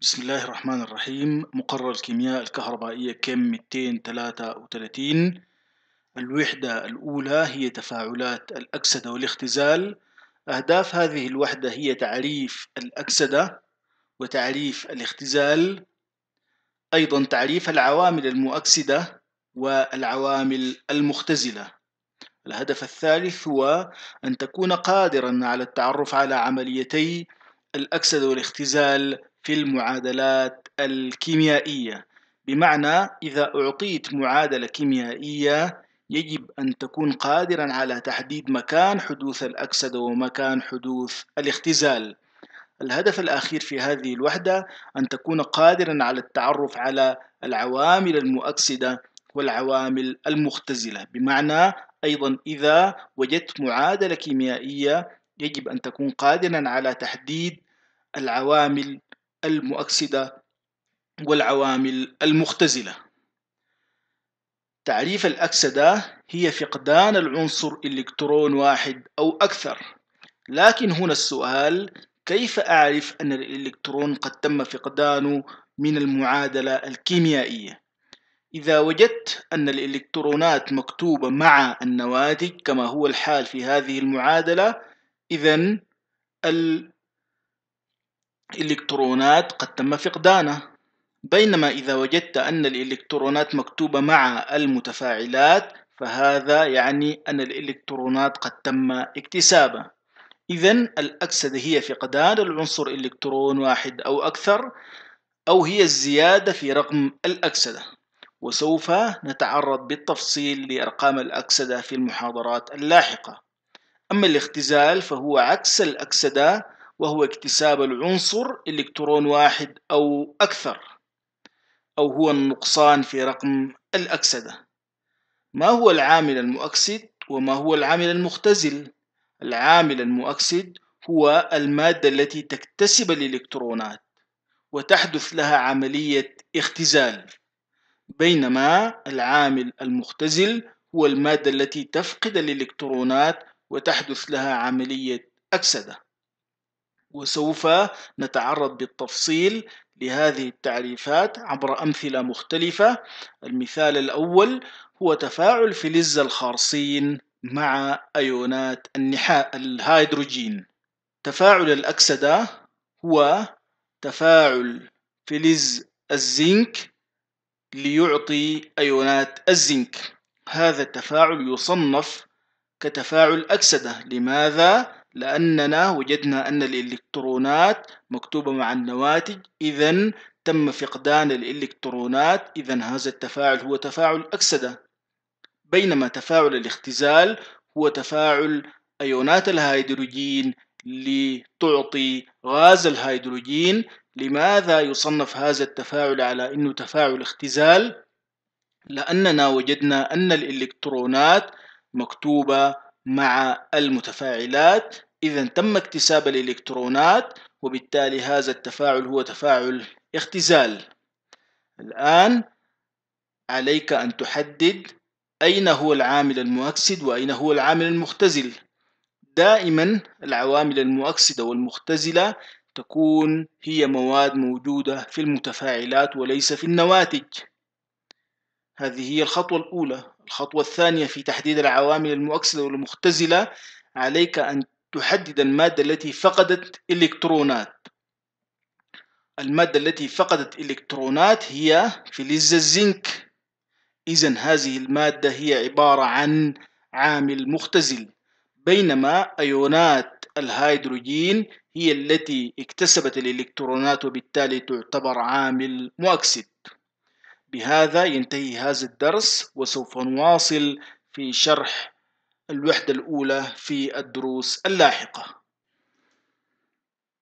بسم الله الرحمن الرحيم مقرر الكيمياء الكهربائية كم 233 الوحدة الأولى هي تفاعلات الأكسدة والاختزال أهداف هذه الوحدة هي تعريف الأكسدة وتعريف الاختزال أيضا تعريف العوامل المؤكسدة والعوامل المختزلة الهدف الثالث هو أن تكون قادرا على التعرف على عمليتي الأكسدة والاختزال في المعادلات الكيميائية بمعنى إذا أعطيت معادلة كيميائية يجب أن تكون قادرا على تحديد مكان حدوث الأكسدة ومكان حدوث الاختزال الهدف الأخير في هذه الوحدة أن تكون قادرا على التعرف على العوامل المؤكسدة والعوامل المختزلة بمعنى أيضا إذا وجدت معادلة كيميائية يجب أن تكون قادرا على تحديد العوامل المؤكسدة والعوامل المختزلة تعريف الأكسدة هي فقدان العنصر إلكترون واحد أو أكثر لكن هنا السؤال كيف أعرف أن الإلكترون قد تم فقدانه من المعادلة الكيميائية؟ إذا وجدت أن الإلكترونات مكتوبة مع النواتج كما هو الحال في هذه المعادلة إذا إلكترونات قد تم فقدانه بينما إذا وجدت أن الإلكترونات مكتوبة مع المتفاعلات فهذا يعني أن الإلكترونات قد تم اكتسابه إذا الأكسدة هي فقدان العنصر إلكترون واحد أو أكثر أو هي الزيادة في رقم الأكسدة وسوف نتعرض بالتفصيل لأرقام الأكسدة في المحاضرات اللاحقة أما الاختزال فهو عكس الأكسدة وهو اكتساب العنصر إلكترون واحد أو أكثر أو هو النقصان في رقم الأكسدة ما هو العامل المؤكسد وما هو العامل المختزل العامل المؤكسد هو المادة التي تكتسب الإلكترونات وتحدث لها عملية اختزال بينما العامل المختزل هو المادة التي تفقد الإلكترونات وتحدث لها عملية أكسدة وسوف نتعرض بالتفصيل لهذه التعريفات عبر أمثلة مختلفة المثال الأول هو تفاعل فلز الخارصين مع أيونات النحاء الهيدروجين تفاعل الأكسدة هو تفاعل فلز الزنك ليعطي أيونات الزنك هذا التفاعل يصنف كتفاعل أكسدة لماذا؟ لأننا وجدنا أن الإلكترونات مكتوبة مع النواتج إذا تم فقدان الإلكترونات إذا هذا التفاعل هو تفاعل أكسدة بينما تفاعل الاختزال هو تفاعل أيونات الهيدروجين لتعطي غاز الهيدروجين لماذا يصنف هذا التفاعل على أنه تفاعل اختزال؟ لأننا وجدنا أن الإلكترونات مكتوبة مع المتفاعلات إذا تم اكتساب الإلكترونات وبالتالي هذا التفاعل هو تفاعل اختزال الآن عليك أن تحدد أين هو العامل المؤكسد وأين هو العامل المختزل دائما العوامل المؤكسدة والمختزلة تكون هي مواد موجودة في المتفاعلات وليس في النواتج هذه هي الخطوة الأولى الخطوة الثانية في تحديد العوامل المؤكسدة والمختزلة عليك أن تحدد المادة التي فقدت إلكترونات المادة التي فقدت إلكترونات هي فلز الزنك إذا هذه المادة هي عبارة عن عامل مختزل بينما أيونات الهيدروجين هي التي اكتسبت الإلكترونات وبالتالي تعتبر عامل مؤكسد بهذا ينتهي هذا الدرس وسوف نواصل في شرح الوحدة الأولى في الدروس اللاحقة